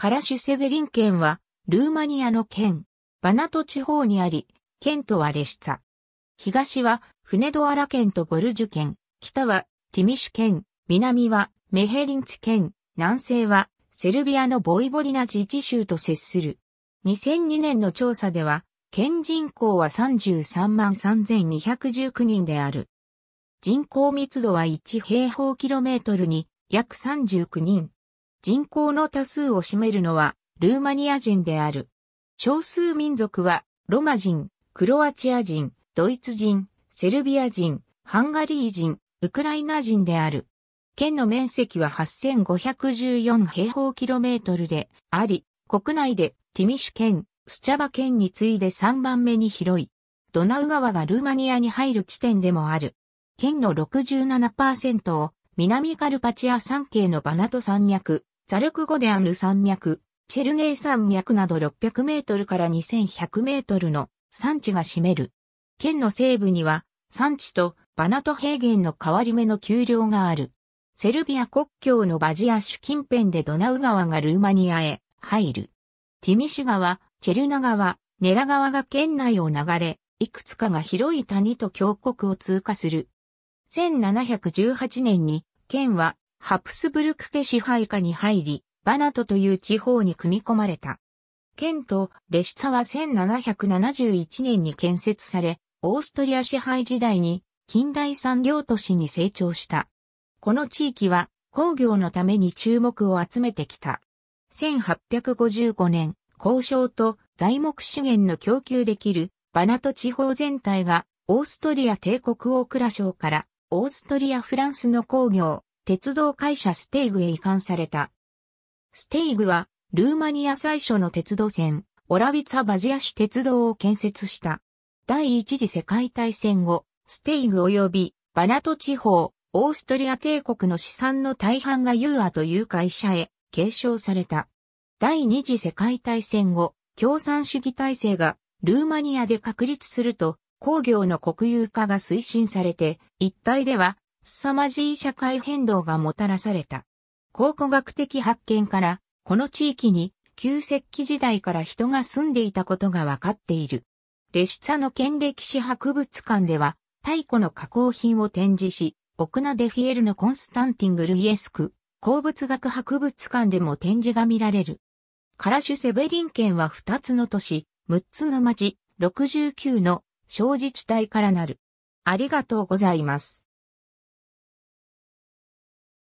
カラシュセベリン県は、ルーマニアの県、バナト地方にあり、県とはレシツァ。東は、フネドアラ県とゴルジュ県、北は、ティミシュ県、南は、メヘリンツ県、南西は、セルビアのボイボリナ自治州と接する。2002年の調査では、県人口は33万3219人である。人口密度は1平方キロメートルに約39人。人口の多数を占めるのはルーマニア人である。少数民族はロマ人、クロアチア人、ドイツ人、セルビア人、ハンガリー人、ウクライナ人である。県の面積は8514平方キロメートルであり、国内でティミシュ県、スチャバ県に次いで3番目に広い。ドナウ川がルーマニアに入る地点でもある。県の67%を南カルパチア山系のバナト山脈、ザルク語でアル山脈、チェルゲー山脈など600メートルから2100メートルの山地が占める。県の西部には山地とバナト平原の変わり目の丘陵がある。セルビア国境のバジア州近辺でドナウ川がルーマニアへ入る。ティミシュ川、チェルナ川、ネラ川が県内を流れ、いくつかが広い谷と峡谷を通過する。1718年に県はハプスブルク家支配下に入り、バナトという地方に組み込まれた。県と列車は1771年に建設され、オーストリア支配時代に近代産業都市に成長した。この地域は工業のために注目を集めてきた。1855年、交渉と材木資源の供給できるバナト地方全体がオーストリア帝国オークラ省からオーストリアフランスの工業、鉄道会社ステイグへ移管された。ステイグは、ルーマニア最初の鉄道線、オラビツァ・バジアシュ鉄道を建設した。第一次世界大戦後、ステイグ及びバナト地方、オーストリア帝国の資産の大半がユーアという会社へ継承された。第二次世界大戦後、共産主義体制がルーマニアで確立すると、工業の国有化が推進されて、一帯では凄まじい社会変動がもたらされた。考古学的発見から、この地域に旧石器時代から人が住んでいたことがわかっている。レシツァの県歴史博物館では、太古の加工品を展示し、オクナ・デフィエルのコンスタンティング・ルイエスク、鉱物学博物館でも展示が見られる。カラシュ・セベリン県は2つの都市、6つの町、69の小自治体からなる。ありがとうございます。